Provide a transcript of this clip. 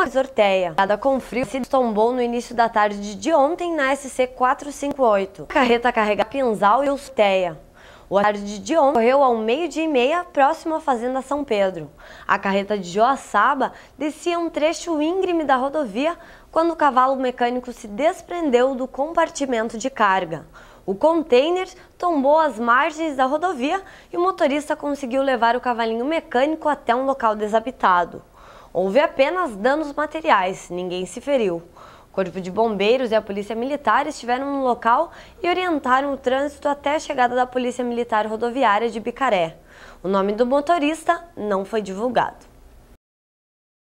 Uma sorteia, dada com frio, se tombou no início da tarde de ontem na SC 458. A carreta carrega Pinzal e Sorteia. O horário de ontem correu ao meio-dia e meia, próximo à Fazenda São Pedro. A carreta de Joaçaba descia um trecho íngreme da rodovia quando o cavalo mecânico se desprendeu do compartimento de carga. O container tombou às margens da rodovia e o motorista conseguiu levar o cavalinho mecânico até um local desabitado. Houve apenas danos materiais, ninguém se feriu. O Corpo de Bombeiros e a Polícia Militar estiveram no local e orientaram o trânsito até a chegada da Polícia Militar Rodoviária de Bicaré. O nome do motorista não foi divulgado.